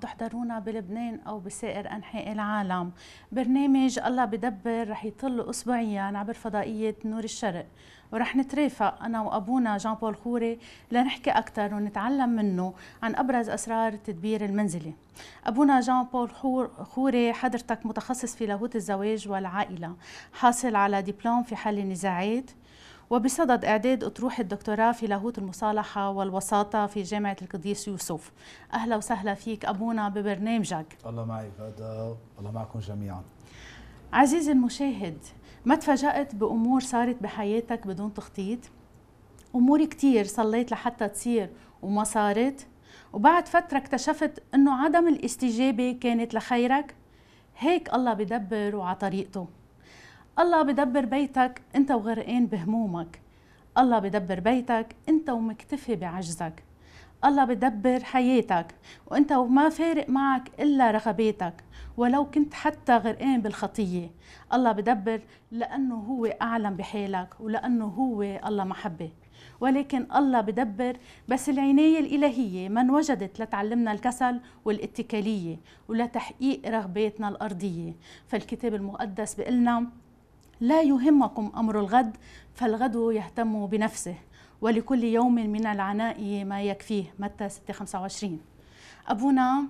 تحضرونا بلبنان أو بسائر أنحاء العالم برنامج الله بدبر رح يطل أسبوعيا عبر فضائية نور الشرق ورح نترافق أنا وأبونا جان بول خوري لنحكي أكثر ونتعلم منه عن أبرز أسرار التدبير المنزلي أبونا جان بول خوري حضرتك متخصص في لاهوت الزواج والعائلة حاصل على دبلوم في حل النزاعات وبصدد إعداد أطروحة دكتوراه في لاهوت المصالحة والوساطة في جامعة القديس يوسف أهلا وسهلا فيك أبونا ببرنامجك الله معي فادا الله معكم جميعا عزيزي المشاهد ما تفاجأت بأمور صارت بحياتك بدون تخطيط أمور كتير صليت لحتى تصير وما صارت وبعد فترة اكتشفت أنه عدم الاستجابة كانت لخيرك هيك الله بدبر وعلى طريقته الله بدبر بيتك انت وغرقان بهمومك الله بدبر بيتك انت ومكتفي بعجزك الله بدبر حياتك وانت وما فارق معك الا رغباتك ولو كنت حتى غرقان بالخطيه الله بدبر لانه هو اعلم بحالك ولانه هو الله محبه ولكن الله بدبر بس العناية الإلهية من وجدت لتعلمنا الكسل والاتكالية ولتحقيق رغباتنا الأرضية فالكتاب المقدس بقلنا لا يهمكم أمر الغد فالغد يهتم بنفسه ولكل يوم من العناء ما يكفيه متى 6 25 أبونا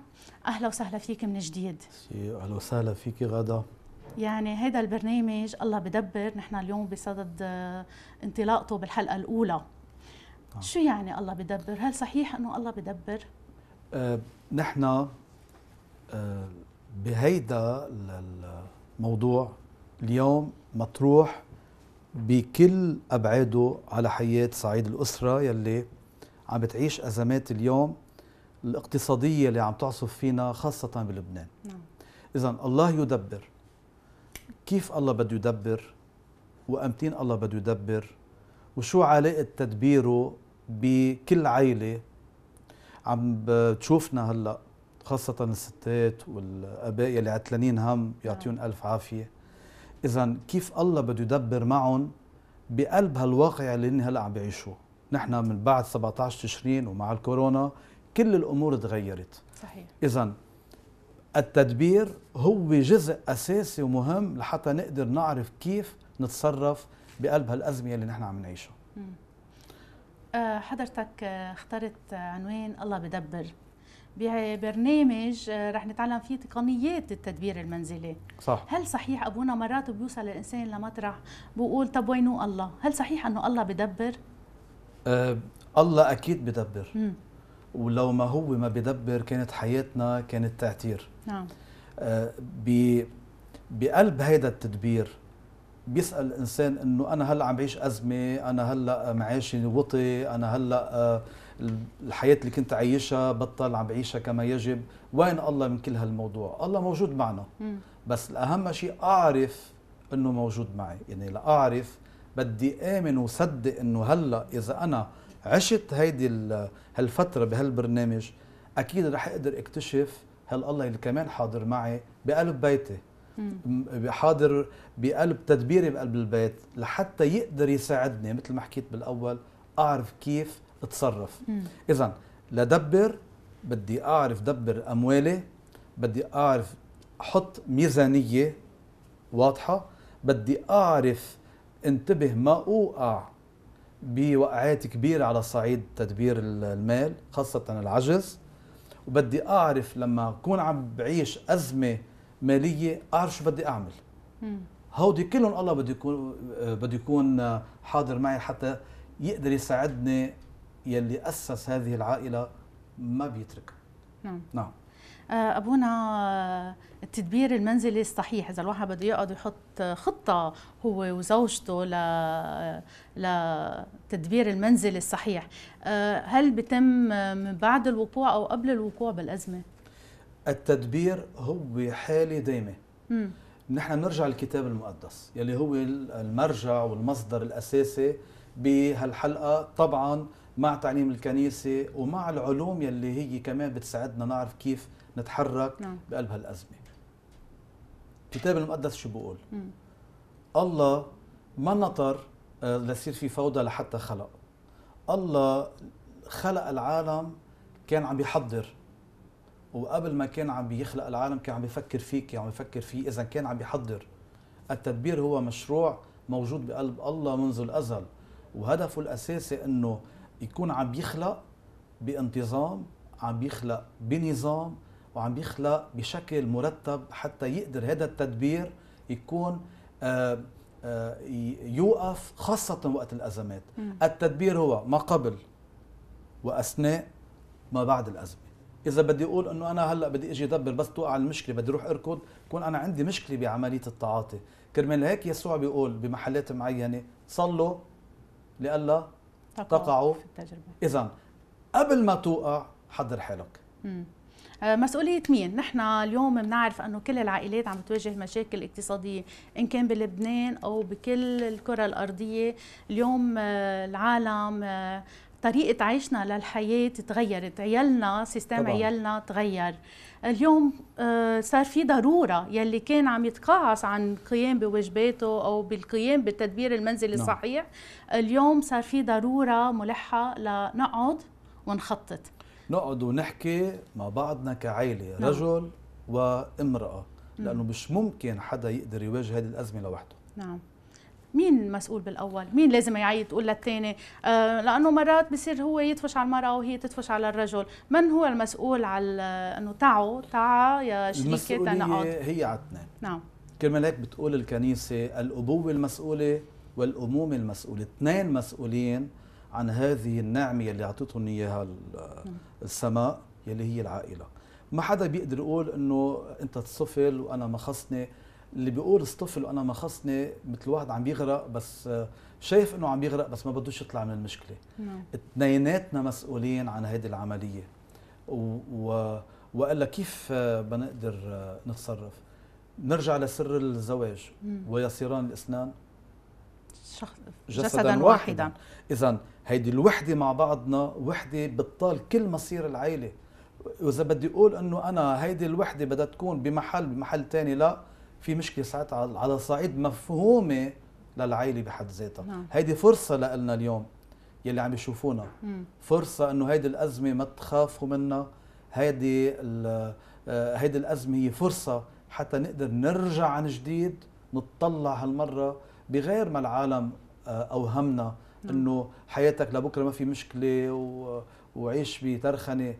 أهلا وسهلا فيك من جديد أهلا وسهلا فيك غدا يعني هذا البرنامج الله بدبر نحن اليوم بصدد آه، انطلاقته بالحلقة الأولى آه. شو يعني الله بدبر هل صحيح أنه الله بدبر أه نحن أه بهيدا الموضوع اليوم مطروح بكل أبعاده على حياة صعيد الأسرة يلي عم بتعيش أزمات اليوم الاقتصادية اللي عم تعصف فينا خاصة بلبنان نعم. إذا الله يدبر كيف الله بده يدبر وأمتين الله بده يدبر وشو علاقة تدبيره بكل عيلة عم بتشوفنا هلأ خاصة الستات والآباء يلي عتلانين هم يعطيهم نعم. ألف عافية اذا كيف الله بده يدبر معهم بقلب هالواقع اللي هن هلا عم بيعيشوه نحن من بعد 17 تشرين ومع الكورونا كل الامور تغيرت صحيح اذا التدبير هو جزء اساسي ومهم لحتى نقدر نعرف كيف نتصرف بقلب هالازمه اللي نحن عم نعيشها آه، حضرتك آه، اخترت عنوان الله بدبر ببرنامج آه، رح نتعلم فيه تقنيات التدبير المنزلي صح هل صحيح ابونا مرات بيوصل الانسان لمطرح بقول طب وينو الله هل صحيح انه الله بدبر أه الله اكيد بدبر م. ولو ما هو ما بدبر كانت حياتنا كانت تعتير نعم أه بقلب هيدا التدبير بيسال الانسان انه انا هلا عم بعيش ازمه انا هلا معاشي وطي انا هلا أه الحياة اللي كنت عايشها بطل عم بعيشها كما يجب وين الله من كل هالموضوع الله موجود معنا م. بس الأهم شيء أعرف أنه موجود معي يعني لأعرف بدي آمن وصدق أنه هلأ إذا أنا عشت هيدي هالفترة بهالبرنامج أكيد رح أقدر أكتشف هل الله اللي كمان حاضر معي بقلب بيتي حاضر بقلب تدبيري بقلب البيت لحتى يقدر يساعدني مثل ما حكيت بالأول أعرف كيف اتصرف اذا لدبر بدي اعرف دبر اموالي بدي اعرف احط ميزانيه واضحه بدي اعرف انتبه ما اوقع بوقعات كبيره على صعيد تدبير المال خاصه العجز وبدي اعرف لما اكون عم بعيش ازمه ماليه اعرف شو بدي اعمل هودي كلهم الله بده يكون بده يكون حاضر معي حتى يقدر يساعدني يلي اسس هذه العائله ما بيتركها نعم نعم آه، ابونا التدبير المنزلي الصحيح اذا الواحد بده يقعد يحط خطه هو وزوجته ل لتدبير المنزل الصحيح آه، هل بتم من بعد الوقوع او قبل الوقوع بالازمه التدبير هو حاله دايمه نحن بنرجع للكتاب المقدس يلي هو المرجع والمصدر الاساسي بهالحلقه طبعا مع تعليم الكنيسة ومع العلوم يلي هي كمان بتساعدنا نعرف كيف نتحرك نعم. بقلب هالأزمة الكتاب المقدس شو بقول مم. الله ما نطر آه، ليصير في فوضى لحتى خلق الله خلق العالم كان عم بيحضر وقبل ما كان عم بيخلق العالم كان عم بيفكر فيك عم بيفكر فيه اذا كان عم بيحضر التدبير هو مشروع موجود بقلب الله منذ الازل وهدفه الاساسي انه يكون عم بيخلق بانتظام عم بيخلق بنظام وعم بيخلق بشكل مرتب حتى يقدر هذا التدبير يكون آه، آه، يوقف خاصة وقت الأزمات م. التدبير هو ما قبل وأثناء ما بعد الأزمة إذا بدي أقول أنه أنا هلأ بدي أجي أدبر بس توقع المشكلة بدي أروح أركض كون أنا عندي مشكلة بعملية التعاطي كرمال هيك يسوع بيقول بمحلات معينة صلوا لألا تقعوا في التجربة إذا قبل ما توقع حضر حالك آه، مسؤولية مين؟ نحن اليوم بنعرف انه كل العائلات عم تواجه مشاكل اقتصادية، ان كان بلبنان او بكل الكرة الارضية، اليوم آه، العالم آه، طريقة عيشنا للحياة تغيرت عيالنا سيستم طبعا. عيالنا تغير اليوم آه، صار في ضرورة يلي كان عم يتقاعس عن القيام بواجباته أو بالقيام بالتدبير المنزلي نعم. الصحيح اليوم صار في ضرورة ملحة لنقعد ونخطط نقعد ونحكي مع بعضنا كعائلة نعم. رجل وامرأة نعم. لأنه مش ممكن حدا يقدر يواجه هذه الأزمة لوحده نعم مين مسؤول بالاول مين لازم يعيط تقول للثاني آه لانه مرات بصير هو يدفش على المراه وهي تدفش على الرجل من هو المسؤول على انه تعو تعا يا شريكي تنقض هي على الاثنين نعم كرمال هيك بتقول الكنيسه الابوه المسؤوله والامومه المسؤوله اثنين مسؤولين عن هذه النعمه اللي اعطتهم اياها نعم. السماء يلي هي العائله ما حدا بيقدر يقول انه انت تصفل وانا ما خصني اللي بيقول اصطفل وانا ما خصني مثل واحد عم بيغرق بس آه، شايف انه عم بيغرق بس ما بدوش يطلع من المشكله نعم اثنيناتنا مسؤولين عن هذه العمليه و... والا كيف آه، بنقدر آه، نتصرف نرجع لسر الزواج ويصيران الاسنان جسدا, جسداً واحدا, اذا هيدي الوحده مع بعضنا وحده بتطال كل مصير العائله واذا بدي اقول انه انا هيدي الوحده بدها تكون بمحل بمحل ثاني لا في مشكله ساعتها على صعيد مفهومه للعائله بحد ذاتها نعم. هيدي فرصه لنا اليوم يلي عم يشوفونا مم. فرصه انه هيدي الازمه ما تخافوا منها هيدي آه، هيدي الازمه هي فرصه حتى نقدر نرجع عن جديد نتطلع هالمره بغير ما العالم آه، اوهمنا نعم. انه حياتك لبكره ما في مشكله و... وعيش بترخنه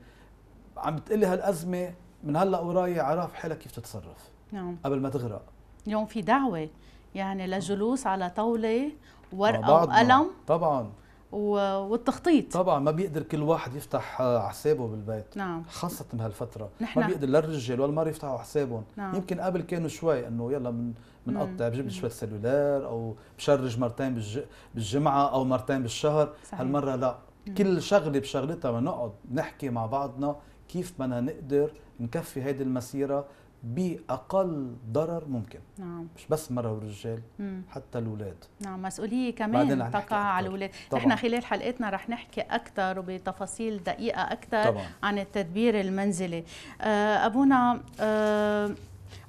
عم بتقلي هالازمه من هلا وراي عرف حالك كيف تتصرف نعم قبل ما تغرق اليوم في دعوه يعني للجلوس على طاوله ورقه وقلم طبعا والتخطيط طبعا ما بيقدر كل واحد يفتح حسابه بالبيت نعم خاصه بهالفتره نحن ما بيقدر لا الرجال ولا المراه يفتحوا حسابهم نعم. يمكن قبل كانوا شوي انه يلا من بنقطع بجيب لي شويه سلولار او بشرج مرتين بالج... بالجمعه او مرتين بالشهر صحيح. هالمره لا مم. كل شغله بشغلتها بنقعد نحكي مع بعضنا كيف بدنا نقدر نكفي هيدي المسيره باقل ضرر ممكن نعم مش بس مره والرجال مم. حتى الاولاد نعم مسؤوليه كمان تقع على الاولاد نحن خلال حلقتنا رح نحكي اكثر وبتفاصيل دقيقه اكثر طبعا. عن التدبير المنزلي آه، ابونا آه،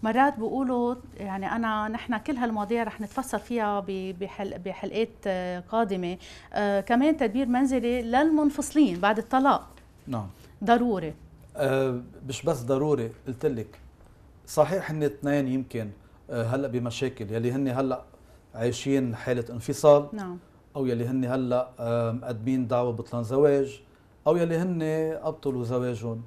مرات بيقولوا يعني انا نحن كل هالمواضيع رح نتفصل فيها بحل بحلقات آه، قادمه كمان تدبير منزلي للمنفصلين بعد الطلاق نعم ضروري مش بس ضروري قلت لك صحيح هن اثنين يمكن آه، هلا بمشاكل يلي هن هلا عايشين حاله انفصال نعم او يلي هن هلا مقدمين دعوه بطلان زواج او يلي هن ابطلوا زواجهم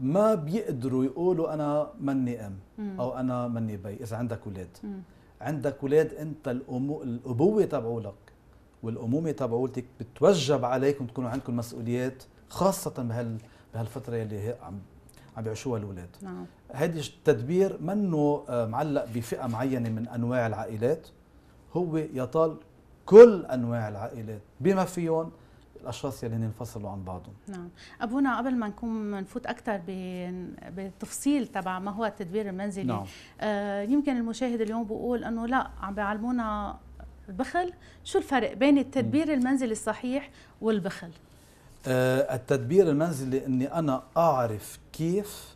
ما بيقدروا يقولوا انا مني ام او انا مني بي اذا عندك اولاد عندك اولاد انت الأمو... الابوه تبعولك والامومه تبعولتك بتوجب عليكم تكونوا عندكم مسؤوليات خاصه بهال بهالفتره اللي هي عم عم بيعيشوها الاولاد نعم هذا التدبير منه آه، معلق بفئه معينه من انواع العائلات هو يطال كل انواع العائلات بما فيهم الاشخاص يلي انفصلوا عن بعضهم نعم ابونا قبل ما نكون نفوت اكثر بالتفصيل تبع ما هو التدبير المنزلي نعم. آه يمكن المشاهد اليوم بيقول انه لا عم بيعلمونا البخل شو الفرق بين التدبير المنزلي الصحيح والبخل آه، التدبير المنزلي اني انا اعرف كيف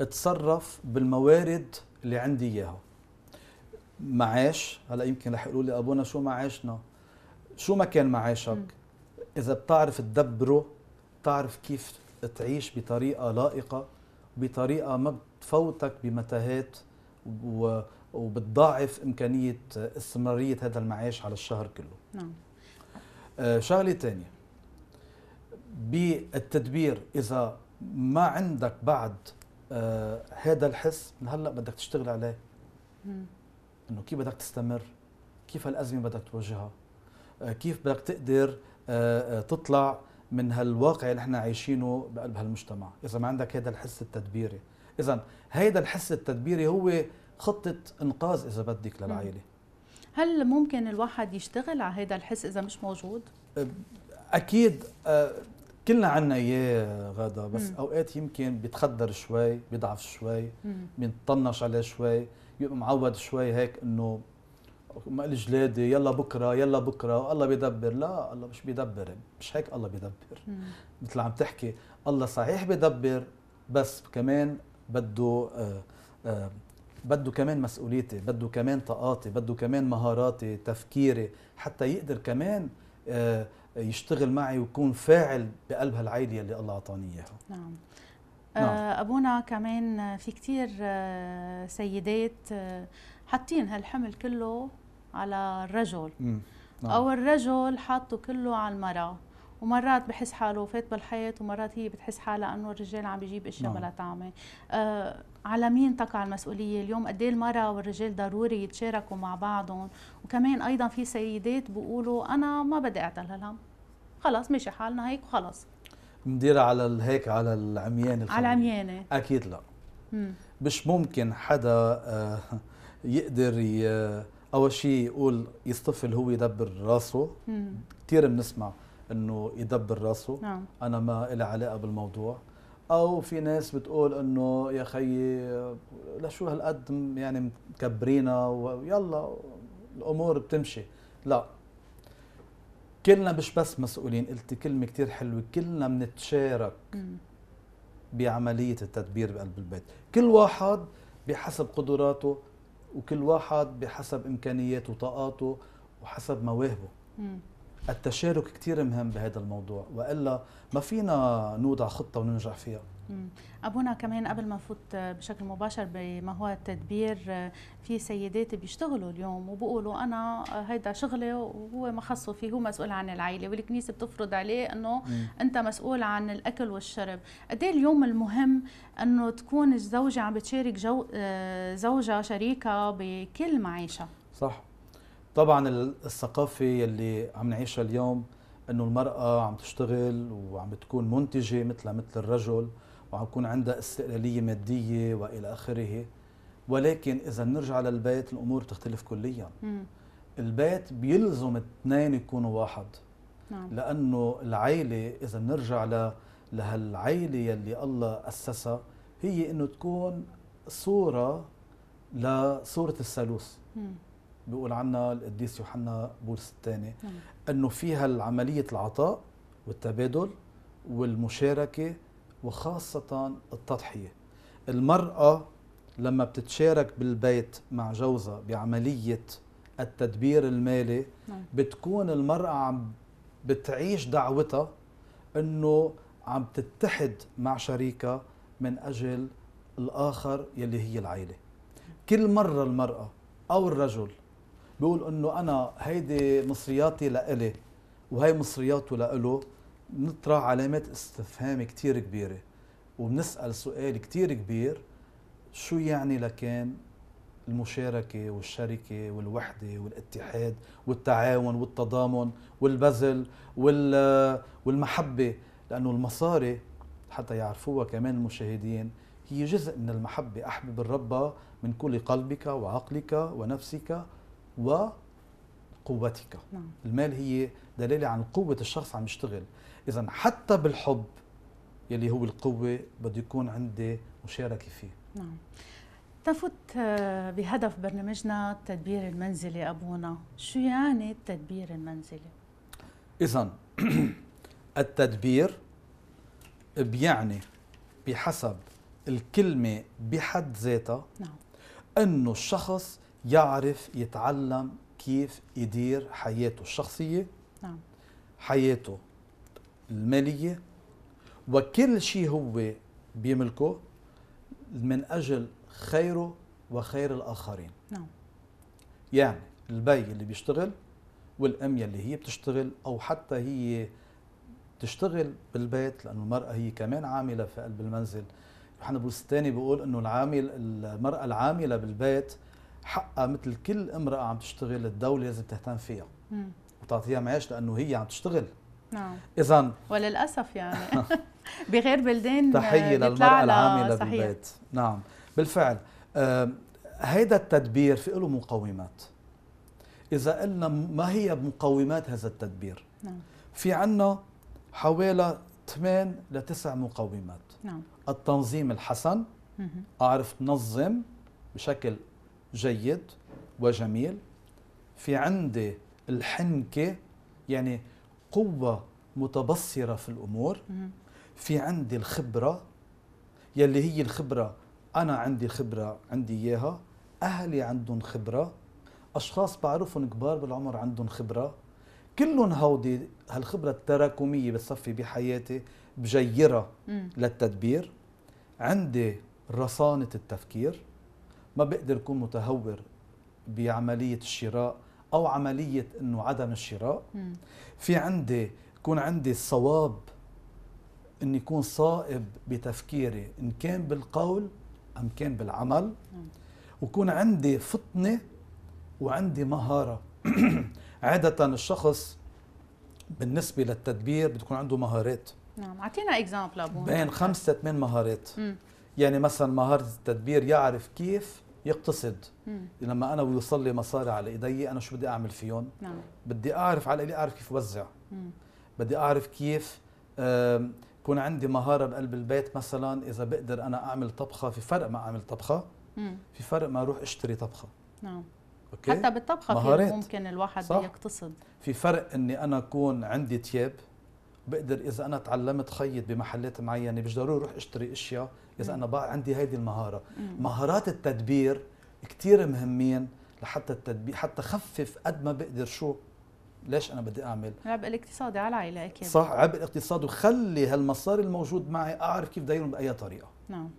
اتصرف بالموارد اللي عندي اياها معاش هلا يمكن رح يقولوا لي ابونا شو معاشنا شو ما كان معاشك اذا بتعرف تدبره بتعرف كيف تعيش بطريقه لائقه بطريقه ما بتفوتك بمتاهات وبتضاعف امكانيه استمراريه هذا المعاش على الشهر كله نعم آه، شغله ثانيه بالتدبير اذا ما عندك بعد آه هذا الحس من هلا بدك تشتغل عليه انه كيف بدك تستمر كيف الازمه بدك تواجهها آه كيف بدك تقدر آه،, آه تطلع من هالواقع اللي احنا عايشينه بقلب هالمجتمع اذا ما عندك هذا الحس التدبيري اذا هذا الحس التدبيري هو خطه انقاذ اذا بدك للعائله هل ممكن الواحد يشتغل على هذا الحس اذا مش موجود اكيد آه، كلنا عنا اياه غدا بس مم. اوقات يمكن بيتخدر شوي بيضعف شوي بنطنش عليه شوي يبقى معود شوي هيك انه ما جلادي يلا بكره يلا بكره الله بيدبر لا الله مش بيدبر مش هيك الله بيدبر مم. مثل عم تحكي الله صحيح بيدبر بس كمان بده آه، آه، بده كمان مسؤوليتي بده كمان طاقاتي بده كمان مهاراتي تفكيري حتى يقدر كمان آه، يشتغل معي ويكون فاعل بقلبها العائلة اللي الله أعطاني إياها نعم نعم. آه، ابونا كمان في كتير آه، سيدات حاطين هالحمل كله على الرجل نعم. او الرجل حاطه كله على المراه ومرات بحس حاله فات بالحياه ومرات هي بتحس حالها انه الرجال عم بيجيب اشياء نعم. بلا طعمه آه على مين تقع المسؤولية اليوم قد إيه المرأة والرجال ضروري يتشاركوا مع بعضهم وكمان أيضا في سيدات بيقولوا أنا ما بدي أعتل هالهم خلص ماشي حالنا هيك وخلص مديرة على هيك على العميان على العميانة أكيد لا مم. مش ممكن حدا آه، يقدر ي... آه، أول شيء يقول يصطفل هو يدبر راسه كثير بنسمع انه يدبر راسه نعم. انا ما لي علاقه بالموضوع او في ناس بتقول انه يا خيي لشو هالقد يعني مكبرينا ويلا الامور بتمشي لا كلنا مش بس مسؤولين قلت كلمه كثير حلوه كلنا بنتشارك بعمليه التدبير بقلب البيت كل واحد بحسب قدراته وكل واحد بحسب امكانياته وطاقاته وحسب مواهبه التشارك كثير مهم بهذا الموضوع والا ما فينا نوضع خطه وننجح فيها ابونا كمان قبل ما نفوت بشكل مباشر بما هو التدبير في سيدات بيشتغلوا اليوم وبقولوا انا هيدا شغلي وهو ما خصه فيه هو مسؤول عن العائله والكنيسه بتفرض عليه انه انت مسؤول عن الاكل والشرب قد إيه اليوم المهم انه تكون الزوجه عم بتشارك جو آه، زوجها شريكها بكل معيشها صح طبعا الثقافه يلي عم نعيشها اليوم انه المراه عم تشتغل وعم بتكون منتجه مثلها مثل الرجل وعم يكون عندها استقلاليه ماديه والى اخره ولكن اذا بنرجع للبيت الامور تختلف كليا مم. البيت بيلزم اثنين يكونوا واحد نعم. لانه العيله اذا بنرجع لهالعيله يلي الله اسسها هي انه تكون صوره لصوره الثالوث بيقول عنها القديس يوحنا بولس الثاني نعم. انه فيها العمليه العطاء والتبادل والمشاركه وخاصه التضحيه المراه لما بتتشارك بالبيت مع جوزها بعمليه التدبير المالي نعم. بتكون المراه عم بتعيش دعوتها انه عم تتحد مع شريكها من اجل الاخر يلي هي العائله كل مره المراه او الرجل بيقول انه انا هيدي مصرياتي لإلي وهي مصرياته لإله بنطرح علامات استفهام كثير كبيره وبنسال سؤال كثير كبير شو يعني لكان المشاركة والشركة والوحدة والاتحاد والتعاون والتضامن والبذل والمحبة لأنه المصاري حتى يعرفوها كمان المشاهدين هي جزء من المحبة أحبب الرب من كل قلبك وعقلك ونفسك وقوتك نعم. المال هي دلالة عن قوة الشخص عم يشتغل إذا حتى بالحب يلي هو القوة بده يكون عندي مشاركة فيه نعم تفوت آه، بهدف برنامجنا التدبير المنزلي أبونا شو يعني التدبير المنزلي؟ إذا التدبير بيعني بحسب الكلمة بحد ذاتها نعم. أنه الشخص يعرف يتعلم كيف يدير حياته الشخصية نعم. حياته المالية وكل شيء هو بيملكه من أجل خيره وخير الآخرين نعم. يعني البي اللي بيشتغل والأم اللي هي بتشتغل أو حتى هي تشتغل بالبيت لأنه المرأة هي كمان عاملة في قلب المنزل يوحنا بولس الثاني بيقول انه العامل المرأة العاملة بالبيت حقها مثل كل امرأة عم تشتغل الدولة لازم تهتم فيها وتعطيها معاش لأنه هي عم تشتغل نعم إذا وللأسف يعني بغير بلدان تحية للمرأة العاملة صحيح. بالبيت نعم بالفعل هيدا التدبير في له مقومات إذا قلنا ما هي مقومات هذا التدبير نعم. في عنا حوالي 8 ل 9 مقومات نعم. التنظيم الحسن مم. أعرف تنظم بشكل جيد وجميل في عندي الحنكة يعني قوة متبصرة في الأمور في عندي الخبرة يلي هي الخبرة أنا عندي خبرة عندي إياها أهلي عندهم خبرة أشخاص بعرفهم كبار بالعمر عندهم خبرة كلهم هودي هالخبرة التراكمية بتصفي بحياتي بجيرة للتدبير عندي رصانة التفكير ما بقدر يكون متهور بعملية الشراء أو عملية أنه عدم الشراء م. في عندي يكون عندي الصواب أن يكون صائب بتفكيري إن كان بالقول أم كان بالعمل م. ويكون عندي فطنة وعندي مهارة عادة الشخص بالنسبة للتدبير بتكون عنده مهارات نعم اعطينا اكزامبل ابونا بين خمس ثمان مهارات مم. يعني مثلا مهارة التدبير يعرف كيف يقتصد مم. لما انا بيوصل لي مصاري على ايدي انا شو بدي اعمل فيهم نعم. بدي اعرف على اللي اعرف كيف وزع مم. بدي اعرف كيف يكون عندي مهاره بقلب البيت مثلا اذا بقدر انا اعمل طبخه في فرق ما اعمل طبخه مم. في فرق ما اروح اشتري طبخه نعم أوكي؟ حتى بالطبخه مهارات. ممكن الواحد صح؟ يقتصد في فرق اني انا اكون عندي تياب بقدر اذا انا تعلمت خيط بمحلات معينه مش ضروري اروح اشتري اشياء اذا انا بقى عندي هيدي المهاره مهارات التدبير كثير مهمين لحتى التدبير حتى خفف قد ما بقدر شو ليش انا بدي اعمل العبء الاقتصادي على العائله اكيد صح عبء الاقتصادي وخلي هالمصاري الموجود معي اعرف كيف دايرهم باي طريقه نعم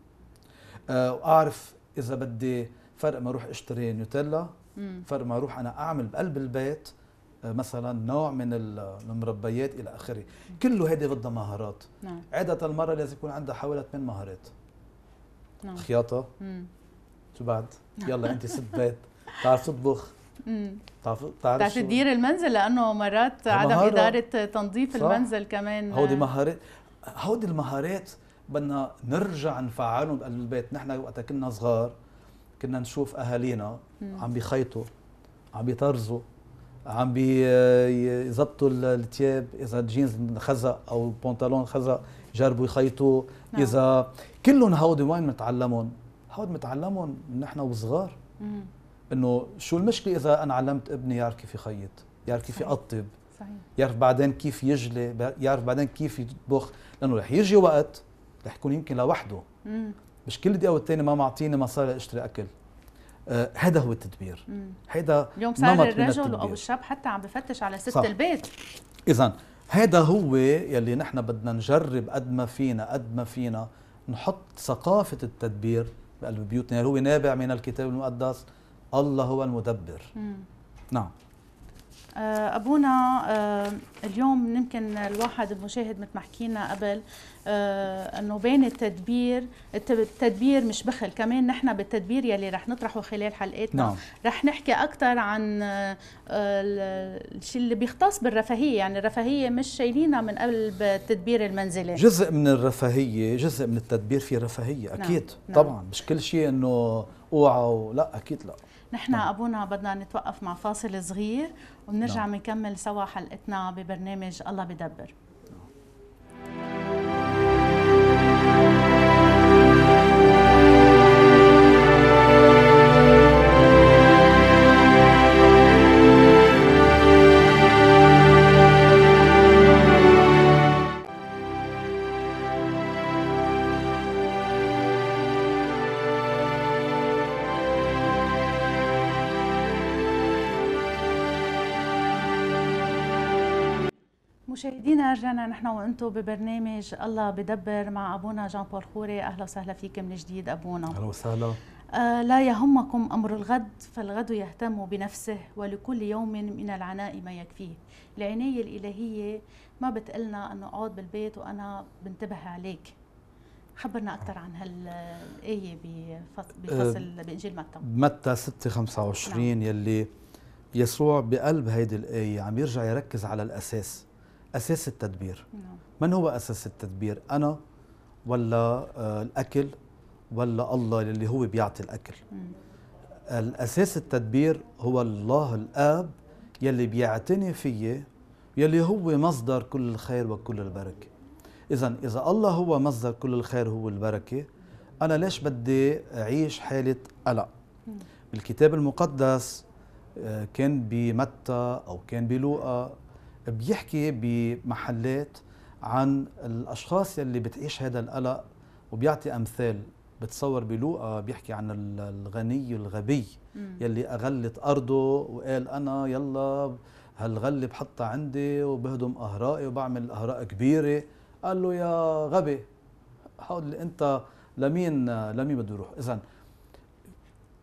آه واعرف اذا بدي فرق ما اروح اشتري نوتيلا فرق ما اروح انا اعمل بقلب البيت آه، مثلا نوع من المربيات الى اخره كله هذه بدها مهارات نعم. عاده المره لازم يكون عندها حوالي 8 مهارات نعم. خياطه مم. شو بعد نعم. يلا انت ست بيت بتعرف تطبخ بتعرف بتعرف تدير المنزل لانه مرات عدم اداره تنظيف صح. المنزل كمان هودي مهارات هودي المهارات بدنا نرجع نفعلهم بالبيت نحن وقت كنا صغار كنا نشوف اهالينا عم بيخيطوا عم بيطرزوا عم بيظبطوا الثياب اذا الجينز خزق او البنطلون خزق جربوا يخيطوا نعم. اذا كلهم هودي وين هود هودي من نحن وصغار انه شو المشكله اذا انا علمت ابني يعرف كيف يخيط يعرف كيف يقطب يعرف بعدين كيف يجلي يعرف بعدين كيف يطبخ لانه رح يجي وقت رح يكون يمكن لوحده مش كل دقيقه والتانيه ما معطيني مصاري اشتري اكل هذا آه هو التدبير هذا اليوم صار الرجل او الشاب حتى عم بفتش على ست صح. البيت اذا هذا هو يلي نحن بدنا نجرب قد ما فينا قد ما فينا نحط ثقافة التدبير بقلب بيوتنا هو نابع من الكتاب المقدس الله هو المدبر مم. نعم آه، ابونا آه، اليوم يمكن الواحد المشاهد مثل ما حكينا قبل آه، انه بين التدبير التدبير مش بخل كمان نحن بالتدبير يلي رح نطرحه خلال حلقاتنا نعم. رح نحكي اكثر عن الشيء اللي بيختص بالرفاهيه يعني الرفاهيه مش شايلينها من قبل التدبير المنزلي جزء من الرفاهيه جزء من التدبير في رفاهيه نعم، اكيد نعم. طبعا مش كل شيء انه اوعى لا اكيد لا نحن نعم. ابونا بدنا نتوقف مع فاصل صغير وبنرجع نعم. بنكمل نعم. سوا حلقتنا ببرنامج الله بدبر رجعنا نحن وانتم ببرنامج الله بدبر مع ابونا جان بول خوري اهلا وسهلا فيك من جديد ابونا اهلا وسهلا آه لا يهمكم امر الغد فالغد يهتم بنفسه ولكل يوم من العناء ما يكفيه العنايه الالهيه ما بتقلنا انه اقعد بالبيت وانا بنتبه عليك خبرنا اكثر عن هالايه بفصل, آه، بفصل بانجيل متى متى 6 25 نعم. يلي يسوع بقلب هيدي الايه عم يرجع يركز على الاساس أساس التدبير نعم. من هو أساس التدبير أنا ولا آه، الأكل ولا الله اللي هو بيعطي الأكل الأساس التدبير هو الله الآب يلي بيعتني فيه يلي هو مصدر كل الخير وكل البركة إذا إذا الله هو مصدر كل الخير هو البركة أنا ليش بدي أعيش حالة قلق بالكتاب المقدس آه، كان بمتى أو كان بلوقا بيحكي بمحلات عن الاشخاص يلي بتعيش هذا القلق وبيعطي امثال بتصور بلوقا بيحكي عن الغني الغبي يلي اغلت ارضه وقال انا يلا هالغله بحطها عندي وبهدم اهرائي وبعمل اهراء كبيره قال له يا غبي هقول انت لمين لمين بده يروح اذا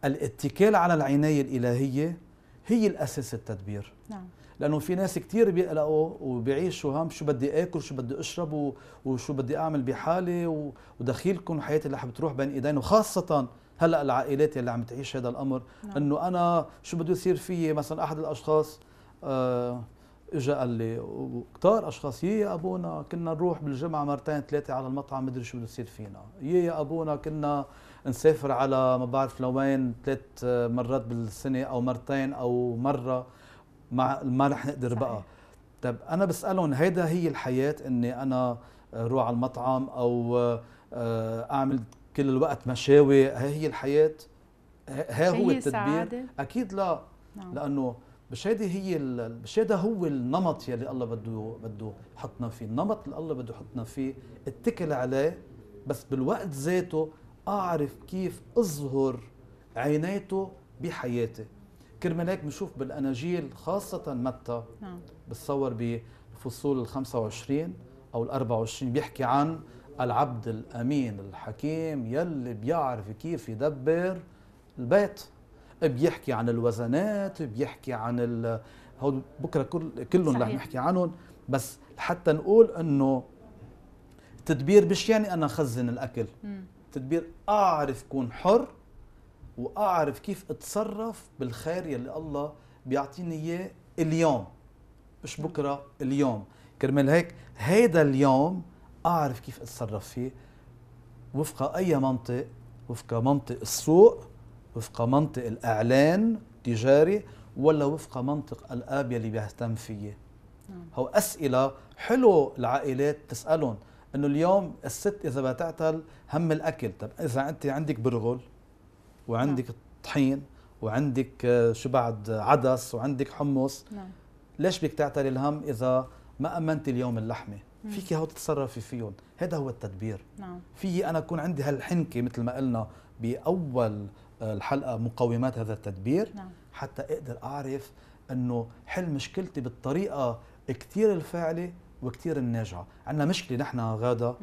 الاتكال على العنايه الالهيه هي الاساس التدبير نعم لانه في ناس كثير بيقلقوا وبيعيشوا هم شو بدي اكل شو بدي اشرب وشو بدي اعمل بحالي ودخيلكم حياتي رح بتروح بين ايدين وخاصه هلا العائلات اللي عم تعيش هذا الامر نعم. انه انا شو بده يصير فيي مثلا احد الاشخاص آه اجى قال لي وكثار اشخاص يي يا ابونا كنا نروح بالجمعه مرتين ثلاثه على المطعم مدري شو بده يصير فينا يي يا ابونا كنا نسافر على ما بعرف لوين ثلاث مرات بالسنه او مرتين او مره ما ما رح نقدر بقى طب انا بسالهم هيدا هي الحياه اني انا روح على المطعم او آه، اعمل كل الوقت مشاوي هي هي الحياه ها هو التدبير اكيد لا نعم. لانه مش هيدي هي مش هيدا هو النمط يلي الله بده بده يحطنا فيه النمط اللي الله بده يحطنا فيه اتكل عليه بس بالوقت ذاته اعرف كيف اظهر عنايته بحياتي كرمال هيك بنشوف بالاناجيل خاصه متى نعم. بتصور بفصول ال 25 او ال 24 بيحكي عن العبد الامين الحكيم يلي بيعرف كيف يدبر البيت بيحكي عن الوزنات بيحكي عن ال... هو بكره كل كلهم رح نحكي عنهم بس حتى نقول انه التدبير مش يعني انا اخزن الاكل مم. التدبير اعرف كون حر واعرف كيف اتصرف بالخير يلي الله بيعطيني اياه اليوم مش بكره اليوم كرمال هيك هيدا اليوم اعرف كيف اتصرف فيه وفق اي منطق وفق منطق السوق وفق منطق الاعلان التجاري ولا وفق منطق الاب يلي بيهتم فيه نعم. هو اسئله حلو العائلات تسالهم انه اليوم الست اذا بدها تعتل هم الاكل طب اذا انت عندك برغل وعندك نعم. طحين وعندك آه، شو بعد عدس وعندك حمص نعم. ليش بدك تعتلي الهم اذا ما امنت اليوم اللحمه فيكي هو تتصرفي فيهم هذا هو التدبير نعم. في انا اكون عندي هالحنكه مثل ما قلنا باول آه، الحلقه مقومات هذا التدبير نعم. حتى اقدر اعرف انه حل مشكلتي بالطريقه كثير الفاعله وكثير الناجعه عندنا مشكله نحن غاده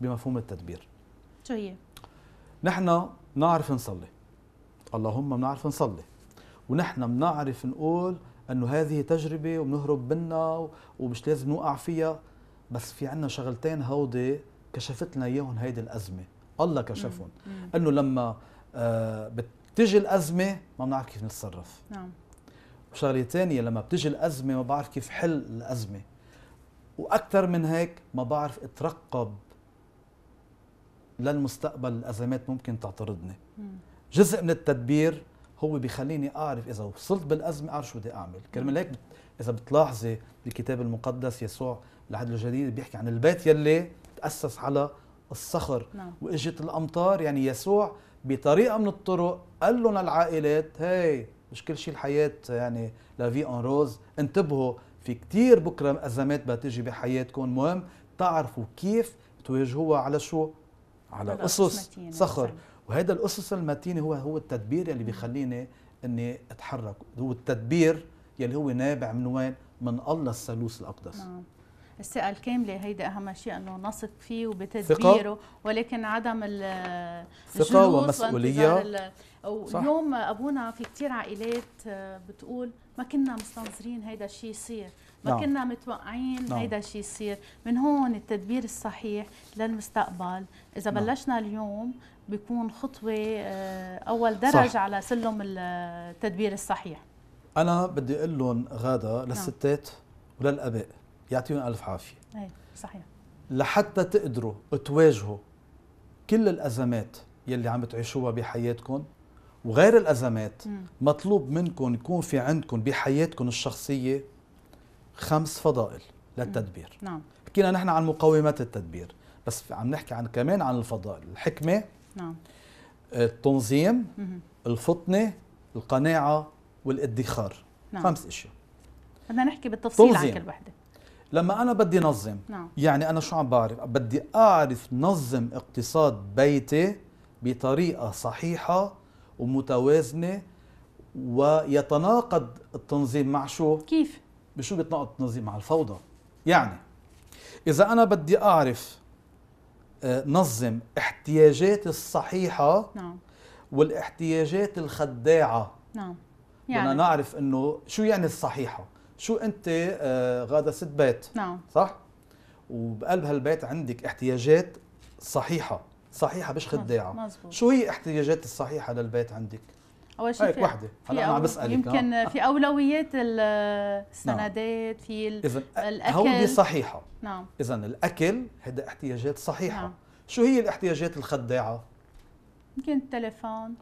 بمفهوم التدبير شو هي نحن بنعرف نصلي اللهم بنعرف نصلي ونحن بنعرف نقول انه هذه تجربه وبنهرب منها ومش لازم نوقع فيها بس في عنا شغلتين هودي كشفت لنا اياهم هيدي الازمه الله كشفهم انه لما آه بتجي الازمه ما بنعرف كيف نتصرف نعم وشغله ثانيه لما بتجي الازمه ما بعرف كيف حل الازمه واكثر من هيك ما بعرف اترقب للمستقبل الازمات ممكن تعترضني جزء من التدبير هو بيخليني اعرف اذا وصلت بالازمه اعرف شو بدي اعمل كرمال هيك اذا بتلاحظي بالكتاب المقدس يسوع العهد الجديد بيحكي عن البيت يلي تاسس على الصخر نعم. واجت الامطار يعني يسوع بطريقه من الطرق قال لهم للعائلات هي مش كل شيء الحياه يعني لا في اون روز انتبهوا في كتير بكرة أزمات بتجي بحياتكم مهم تعرفوا كيف تواجهوها على شو على أسس صخر وهذا الأسس المتينة هو هو التدبير اللي بيخليني أني أتحرك هو التدبير يلي هو نابع من وين من الله الثالوث الأقدس نعم. الثقه الكامله هيدا اهم شيء انه نثق فيه وبتدبيره ولكن عدم ثقه ومسؤوليه اليوم ابونا في كثير عائلات آه، بتقول ما كنا مستنظرين هيدا الشيء يصير ما نعم. كنا متوقعين نعم. هيدا الشيء يصير من هون التدبير الصحيح للمستقبل اذا نعم. بلشنا اليوم بيكون خطوه آه، اول درج صح. على سلم التدبير الصحيح انا بدي اقول لهم غاده نعم. للستات وللاباء يعطيهم الف عافيه اي صحيح لحتى تقدروا تواجهوا كل الازمات يلي عم تعيشوها بحياتكم وغير الازمات م. مطلوب منكم يكون في عندكم بحياتكم الشخصيه خمس فضائل للتدبير م. نعم حكينا نحن عن مقومات التدبير بس عم نحكي عن كمان عن الفضائل الحكمه نعم التنظيم م. الفطنه القناعه والادخار نعم. خمس اشياء بدنا نحكي بالتفصيل تنظيم. عن كل وحده لما أنا بدي نظم نعم. يعني أنا شو عم بعرف بدي أعرف نظم اقتصاد بيتي بطريقة صحيحة ومتوازنة ويتناقض التنظيم مع شو؟ كيف؟ بشو بيتناقض التنظيم مع الفوضى؟ يعني إذا أنا بدي أعرف آه، نظم احتياجاتي الصحيحة نعم. والاحتياجات الخداعة نعم يعني بدنا نعرف انه شو يعني الصحيحة؟ شو انت آه، غاده ست بيت نعم صح وبقلب هالبيت عندك احتياجات صحيحه صحيحه مش خداعه شو هي احتياجات الصحيحه للبيت عندك اول شيء هيك وحده هلا انا عم بسالك يمكن نعم. في اولويات السندات نعم. في الاكل هودي صحيحه نعم اذا الاكل هيدا احتياجات صحيحه نعم. شو هي الاحتياجات الخداعه يمكن التليفون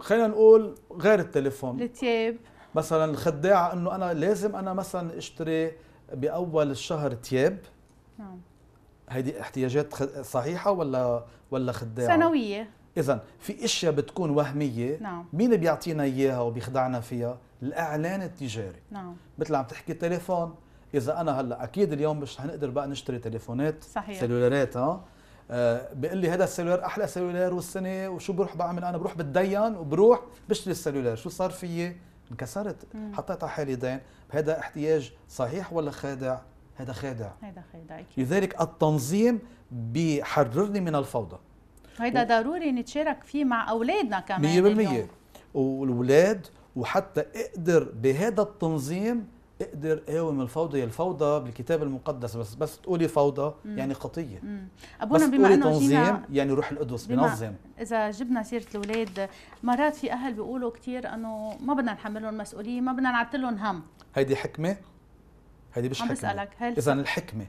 خلينا نقول غير التليفون التياب مثلا الخداعه انه انا لازم انا مثلا اشتري باول الشهر ثياب نعم هيدي احتياجات صحيحه ولا ولا خداعه سنويه اذا في اشياء بتكون وهميه نعم. مين بيعطينا اياها وبيخدعنا فيها الاعلان التجاري نعم مثل عم تحكي تليفون اذا انا هلا اكيد اليوم مش حنقدر بقى نشتري تليفونات صحيح. سلولارات ها آه بيقول لي هذا السلولار احلى سلولار والسنه وشو بروح بعمل انا بروح بتدين وبروح بشتري السلولار شو صار فيي انكسرت حطيت على حالي هذا احتياج صحيح ولا خادع هذا خادع هذا خادع لذلك التنظيم بيحررني من الفوضى هذا و... ضروري نتشارك فيه مع اولادنا كمان 100% والاولاد وحتى اقدر بهذا التنظيم اقدر اقاوم الفوضى الفوضى بالكتاب المقدس بس بس تقولي فوضى مم. يعني خطيه مم. ابونا بس بما انه تنظيم يعني روح القدس بنظم اذا جبنا سيره الاولاد مرات في اهل بيقولوا كثير انه ما بدنا نحملهم مسؤوليه ما بدنا نعطي لهم هم هيدي حكمه هيدي مش حكمه بسألك هل اذا الحكمه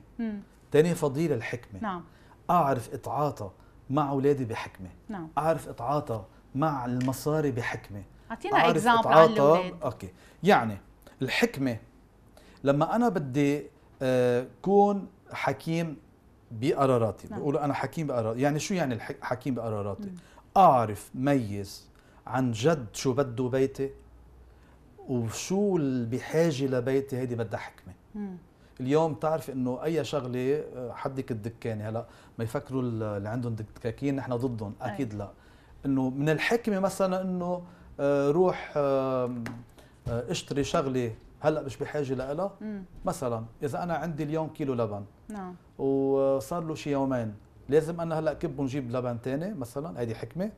ثاني فضيله الحكمه نعم اعرف اتعاطى مع اولادي بحكمه نعم اعرف اتعاطى مع المصاري بحكمه اعطينا اكزامبل اوكي يعني الحكمه لما انا بدي آه، كون حكيم بقراراتي نعم. بقول انا حكيم بقراراتي يعني شو يعني حكيم بقراراتي اعرف ميز عن جد شو بده بيتي وشو اللي بحاجه لبيتي هيدي بدها حكمه اليوم تعرف انه اي شغله آه، حدك الدكان هلا ما يفكروا اللي عندهم دكاكين نحن ضدهم اكيد لا انه من الحكمه مثلا انه آه، روح اشتري شغله هلا مش بحاجه لها مثلا اذا انا عندي اليوم كيلو لبن نعم وصار له شي يومين لازم انا هلا كب ونجيب لبن ثاني مثلا هيدي حكمه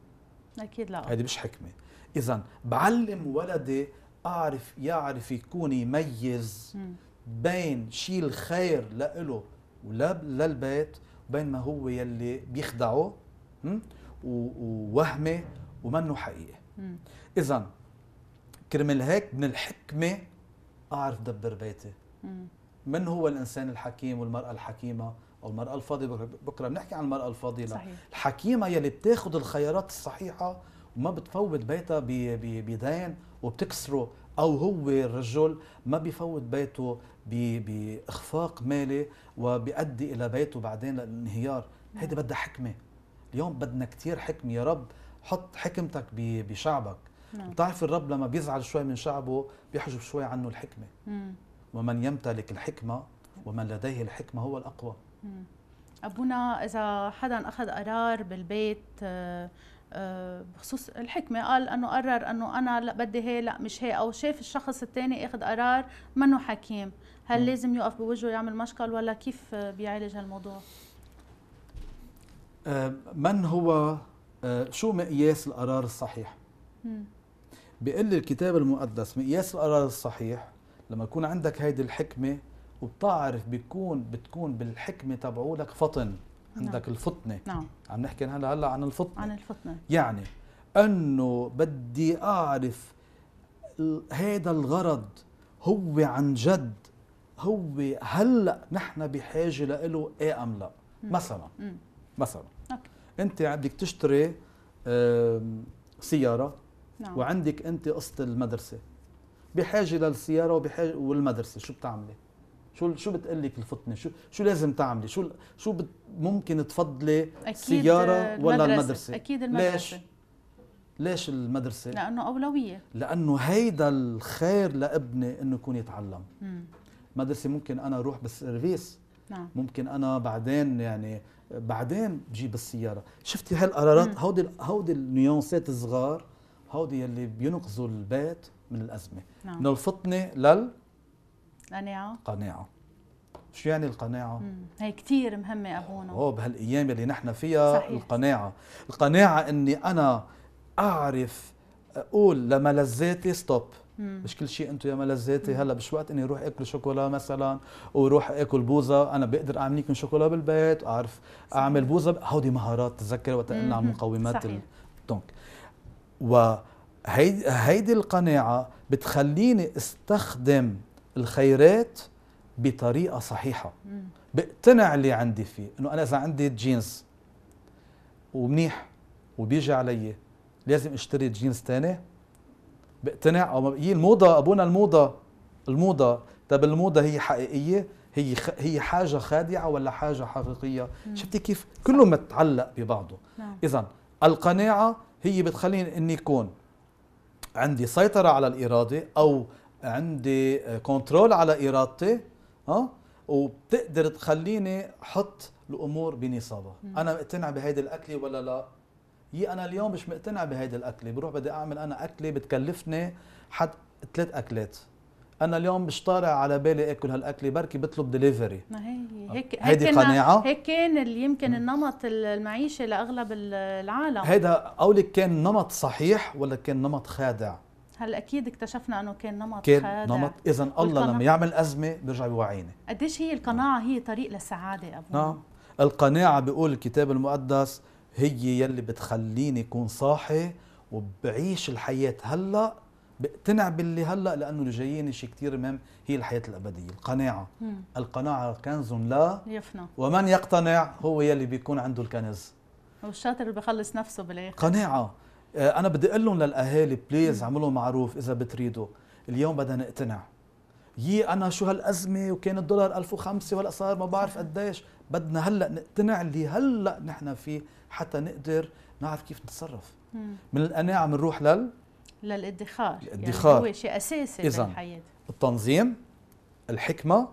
اكيد لا هيدي مش حكمه اذا بعلم ولدي اعرف يعرف يكون يميز بين شيء الخير لإله ولا للبيت وبين ما هو يلي بيخدعه ووهمه ومنه حقيقي اذا كرمال هيك من الحكمه اعرف دبر بيتي من هو الانسان الحكيم والمراه الحكيمه او المراه الفاضله بكره بنحكي عن المراه الفاضله صحيح. الحكيمه يلي بتاخذ الخيارات الصحيحه وما بتفوت بيتها بدين وبتكسره او هو الرجل ما بيفوت بيته باخفاق مالي وبيؤدي الى بيته بعدين للانهيار هيدي بدها حكمه اليوم بدنا كثير حكمه يا رب حط حكمتك بشعبك نعم. بتعرف الرب لما بيزعل شوي من شعبه بيحجب شوي عنه الحكمة مم. ومن يمتلك الحكمة ومن لديه الحكمة هو الأقوى مم. أبونا إذا حدا أخذ قرار بالبيت آه، آه، بخصوص الحكمة قال أنه قرر أنه أنا لا بدي هي لا مش هي أو شاف الشخص الثاني أخذ قرار منه حكيم هل مم. لازم يقف بوجهه يعمل مشكل ولا كيف بيعالج هالموضوع آه، من هو شو مقياس القرار الصحيح بيقول الكتاب المقدس مقياس القرار الصحيح لما يكون عندك هيدي الحكمه وبتعرف بيكون بتكون بالحكمه تبعولك فطن نعم. عندك نعم. الفطنه نعم عم نحكي هلا هلا عن الفطنه عن الفطنه يعني انه بدي اعرف هذا الغرض هو عن جد هو هلا نحن بحاجه له ايه ام لا مم. مثلا مم. مثلا أوكي. انت بدك تشتري سياره نعم. وعندك انت قسط المدرسه بحاجه للسياره وبحاجه والمدرسه شو بتعملي شو شو بتقول لك الفطنه شو شو لازم تعملي شو شو ممكن تفضلي سياره المدرسة. ولا المدرسه اكيد المدرسه ليش ليش المدرسه لانه اولويه لانه هيدا الخير لابني انه يكون يتعلم مدرسه ممكن انا اروح بالسيرفيس نعم. ممكن انا بعدين يعني بعدين بجيب السياره شفتي هالقرارات هودي هودي النيونسات الصغار هودي يلي بينقذوا البيت من الازمه نعم. من الفطنه لل قناعه قناعه شو يعني القناعة؟ مم. هي كثير مهمة أبونا أوه بهالأيام اللي نحن فيها صحيح. القناعة القناعة أني أنا أعرف أقول لملذاتي ستوب مم. مش كل شيء انتم يا ملذاتي هلا مش وقت اني اروح اكل شوكولا مثلا وروح اكل بوزه انا بقدر اعمل شوكولا بالبيت اعرف صحيح. اعمل بوزه هودي مهارات تذكر وقت قلنا عن مقومات دونك وهيدي القناعة بتخليني استخدم الخيرات بطريقة صحيحة بقتنع اللي عندي فيه انه انا اذا عندي جينز ومنيح وبيجي علي لازم اشتري جينز تاني بقتنع او هي الموضة ابونا الموضة الموضة طب الموضة هي حقيقية هي هي حاجة خادعة ولا حاجة حقيقية شفتي كيف كله متعلق ببعضه نعم. اذا القناعة هي بتخليني اني اكون عندي سيطره على الاراده او عندي كنترول على ارادتي ها آه؟ وبتقدر تخليني حط الامور بنصابها انا مقتنع بهيدي الاكله ولا لا يي انا اليوم مش مقتنع بهيدي الاكله بروح بدي اعمل انا اكله بتكلفني حد ثلاث اكلات انا اليوم مش طالع على بالي اكل هالاكل بركي بطلب دليفري ما هي هيك آه. هيدي قناعه هيك كان يمكن النمط المعيشه لاغلب العالم هيدا قولك كان نمط صحيح ولا كان نمط خادع هلا اكيد اكتشفنا انه كان نمط كان خادع نمط اذا الله لما يعمل ازمه بيرجع بيوعينا قديش هي القناعه هي طريق للسعاده ابو نعم القناعه بيقول الكتاب المقدس هي يلي بتخليني اكون صاحي وبعيش الحياه هلا بقتنع باللي هلا لانه اللي جايين شيء كثير مهم هي الحياه الابديه القناعه مم. القناعه كنز لا يفنى ومن يقتنع هو يلي بيكون عنده الكنز والشاطر اللي بخلص نفسه بالاخر قناعه آه انا بدي اقول لهم للاهالي بليز اعملوا معروف اذا بتريدوا اليوم بدنا نقتنع يي انا شو هالازمه وكان الدولار 1005 ولا صار ما بعرف قديش بدنا هلا نقتنع اللي هلا نحن فيه حتى نقدر نعرف كيف نتصرف مم. من القناعه بنروح لل للادخار يعني الادخار يعني هو شيء اساسي إذن بالحياه التنظيم الحكمه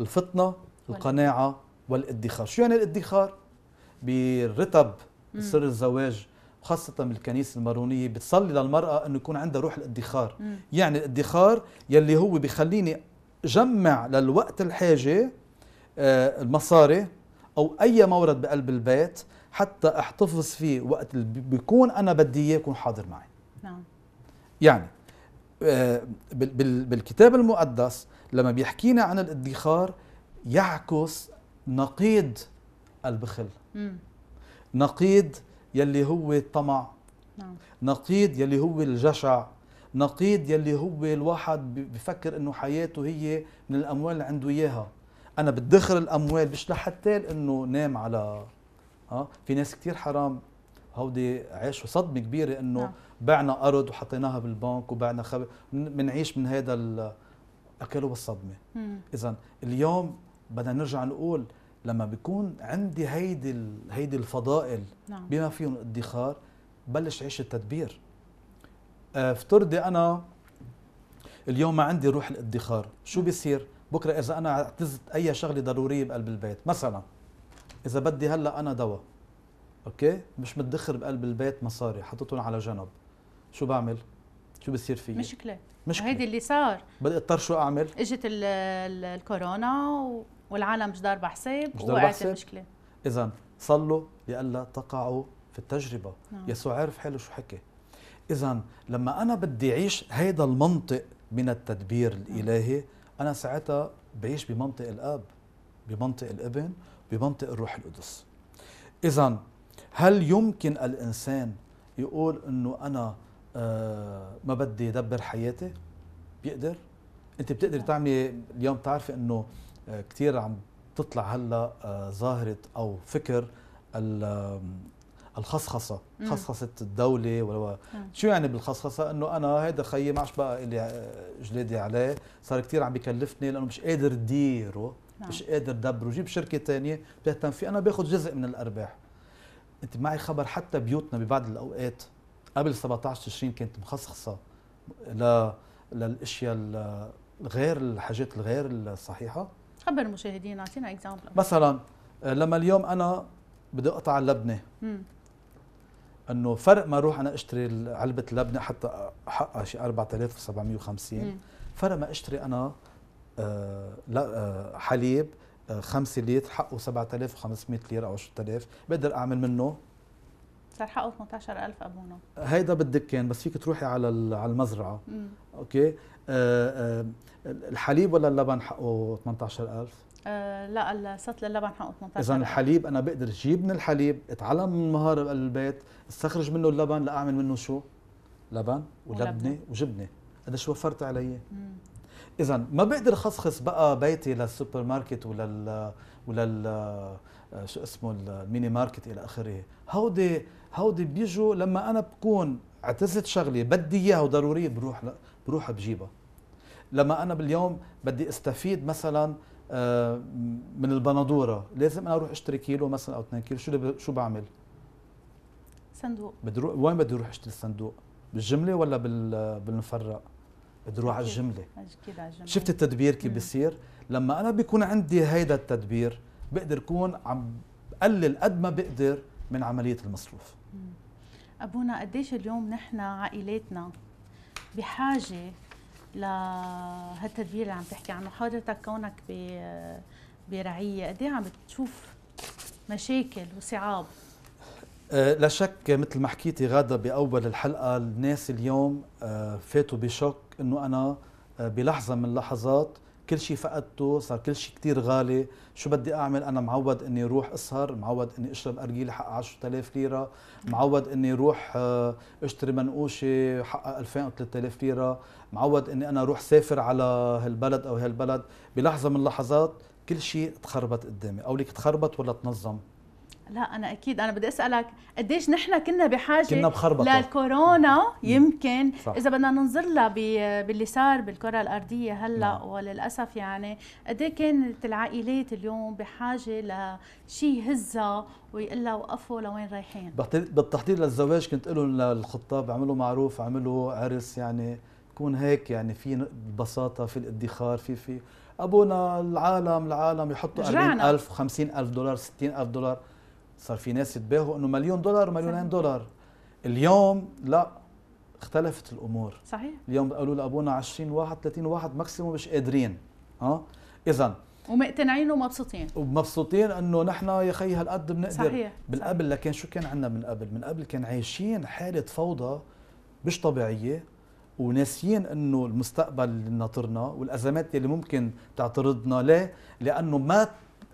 الفطنه القناعه والادخار شو يعني الادخار بالرتب سر الزواج خاصة بالكنيسة المارونية بتصلي للمرأة أنه يكون عندها روح الادخار م. يعني الادخار يلي هو بخليني جمع للوقت الحاجة آه، المصاري أو أي مورد بقلب البيت حتى احتفظ فيه وقت اللي بيكون أنا بدي إياه يكون حاضر معي نعم يعني آه، بالكتاب المقدس لما بيحكينا عن الادخار يعكس نقيض البخل نقيض يلي هو الطمع نعم. نقيض يلي هو الجشع نقيض يلي هو الواحد بفكر انه حياته هي من الاموال اللي عنده اياها انا بدخر الاموال مش لحتى انه نام على اه في ناس كثير حرام هودي عاشوا صدمه كبيره انه نعم. بعنا ارض وحطيناها بالبنك وبعنا خب... بنعيش من هذا ال... اكلوا بالصدمه اذا اليوم بدنا نرجع نقول لما بيكون عندي هيدي ال... هيدي الفضائل نعم. بما فيهم الادخار بلش عيش التدبير آه، افترضي انا اليوم ما عندي روح الادخار شو نعم. بيصير بكره اذا انا اعتزت اي شغله ضروريه بقلب البيت مثلا اذا بدي هلا انا دواء اوكي مش مدخر بقلب البيت مصاري حطيتهم على جنب شو بعمل شو بصير فيه مشكله مشكله هيدي اللي صار بدي اضطر شو اعمل اجت الكورونا والعالم مش جدار بحساب وقعت المشكله اذا صلوا لئلا تقعوا في التجربه نعم. يسوع عرف حاله شو حكى اذا لما انا بدي اعيش هيدا المنطق من التدبير نعم. الالهي انا ساعتها بعيش بمنطق الاب بمنطق الابن بمنطق الروح القدس اذا هل يمكن الإنسان يقول أنه أنا آه، ما بدي دبر حياتي بيقدر أنت بتقدري تعملي اليوم بتعرفي أنه آه، كثير عم تطلع هلا آه، ظاهرة أو فكر الخصخصة خصخصة الدولة ولا شو يعني بالخصخصة انه انا هيدا خيي ما بقى اللي جلادي عليه صار كثير عم بكلفني لانه مش قادر ديره مش نعم. قادر دبره جيب شركة ثانيه بتهتم فيه انا باخذ جزء من الارباح انت معي خبر حتى بيوتنا ببعض الاوقات قبل 17 تشرين كانت مخصصه ل للاشياء الغير الحاجات الغير الصحيحه خبر المشاهدين اعطينا اكزامبل مثلا آه، لما اليوم انا بدي اقطع اللبنه انه فرق ما اروح انا اشتري علبه اللبنه حتى حقها شي 4750 فرق ما اشتري انا آه، لا آه، حليب 5 لتر حقه 7500 ليره او 10000 بقدر اعمل منه صار حقه 18000 ابونه هيدا بالدكان بس فيك تروحي على على المزرعه مم. اوكي آه آه الحليب ولا اللبن حقه 18000 آه، لا السطل اللبن حقه 18 اذا الحليب انا بقدر اجيب من الحليب اتعلم من مهاره البيت استخرج منه اللبن لاعمل منه شو لبن ولبنه وجبنه قديش وفرت علي مم. اذا ما بقدر خصخص بقى بيتي للسوبر ماركت ولل ولل شو اسمه الميني ماركت الى اخره هودي هودي بيجوا لما انا بكون اعتزت شغلي بدي اياها وضروريه بروح بروح بجيبها لما انا باليوم بدي استفيد مثلا آه، من البندوره لازم انا اروح اشتري كيلو مثلا او 2 كيلو شو شو بعمل صندوق بدي وين بدي اروح اشتري الصندوق بالجمله ولا بالمفرق بدروح على الجمله اكيد على الجمله شفت التدبير كيف بيصير لما انا بيكون عندي هيدا التدبير بقدر كون عم قلل قد ما بقدر من عمليه المصروف ابونا قديش اليوم نحن عائلاتنا بحاجه لهالتدبير اللي عم تحكي عنه حضرتك كونك برعيه قد عم بتشوف مشاكل وصعاب أه، لا شك مثل ما حكيتي غاده باول الحلقه الناس اليوم أه، فاتوا بشوك انه انا آه، بلحظه من اللحظات كل شيء فقدته صار كل شيء كثير غالي شو بدي اعمل انا معود اني اروح اسهر معود اني اشرب ارجيله حق 10000 ليره معود اني اروح آه، اشتري منقوشه حق 2000 او 3000 ليره معود اني انا اروح سافر على هالبلد او هالبلد بلحظه من اللحظات كل شيء تخربط قدامي او لك تخربط ولا تنظم لا انا اكيد انا بدي اسالك قديش نحن كنا بحاجه كنا بخربطه للكورونا يمكن صح. اذا بدنا ننظر لها باللي صار بالكره الارضيه هلا نعم. وللاسف يعني قد إيه كانت العائلات اليوم بحاجه لشيء يهزها ويقول لها وقفوا لوين رايحين بالتحضير للزواج كنت لهم للخطاب اعملوا معروف اعملوا عرس يعني يكون هيك يعني في بساطه في الادخار في في ابونا العالم العالم يحطوا 40000 50000 دولار 60000 دولار صار في ناس يتباهوا انه مليون دولار مليونين دولار اليوم لا اختلفت الامور صحيح اليوم قالوا لابونا 20 واحد 30 واحد ماكسيموم مش قادرين اه اذا ومقتنعين ومبسوطين ومبسوطين انه نحن يا خي هالقد بنقدر صحيح بالقبل لكن شو كان عندنا من قبل؟ من قبل كان عايشين حاله فوضى مش طبيعيه وناسيين انه المستقبل اللي ناطرنا والازمات اللي ممكن تعترضنا ليه؟ لانه ما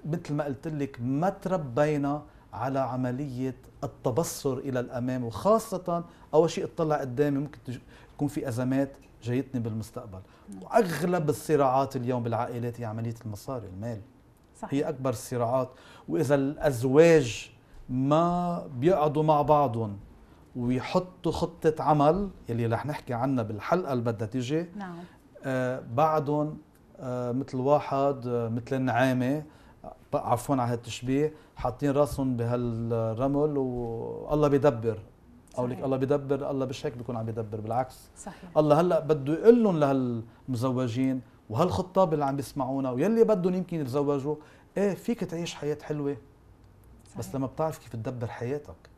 مثل ما قلت لك ما تربينا على عملية التبصر إلى الأمام وخاصة أول شيء اطلع قدامي ممكن تكون في أزمات جايتني بالمستقبل وأغلب الصراعات اليوم بالعائلات هي عملية المصاري المال صح. هي أكبر الصراعات وإذا الأزواج ما بيقعدوا مع بعضهم ويحطوا خطة عمل يلي رح نحكي عنها بالحلقة اللي بدها تيجي نعم آه بعدهم آه مثل واحد آه مثل النعامة آه، عفوا على هالتشبيه حاطين راسهم بهالرمل والله بيدبر او لك الله بيدبر الله مش هيك بيكون عم بيدبر بالعكس صحيح الله هلا بده يقول لهم لهالمزوجين وهالخطاب اللي عم بيسمعونا ويلي بدهم يمكن يتزوجوا ايه فيك تعيش حياه حلوه صحيح. بس لما بتعرف كيف تدبر حياتك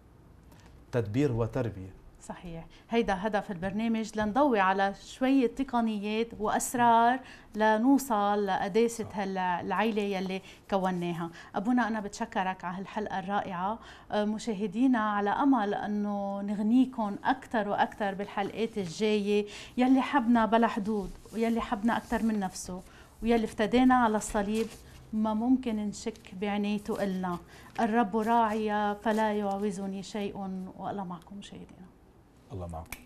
تدبير وتربيه صحيح هيدا هدف البرنامج لنضوي على شوية تقنيات وأسرار لنوصل لقداسة هالعيلة يلي كوناها أبونا أنا بتشكرك على هالحلقة الرائعة أه، مشاهدينا على أمل أنه نغنيكم أكثر وأكثر بالحلقات الجاية يلي حبنا بلا حدود ويلي حبنا أكثر من نفسه ويلي افتدينا على الصليب ما ممكن نشك بعنايته إلنا الرب راعي فلا يعوزني شيء والله معكم مشاهدينا الله معكم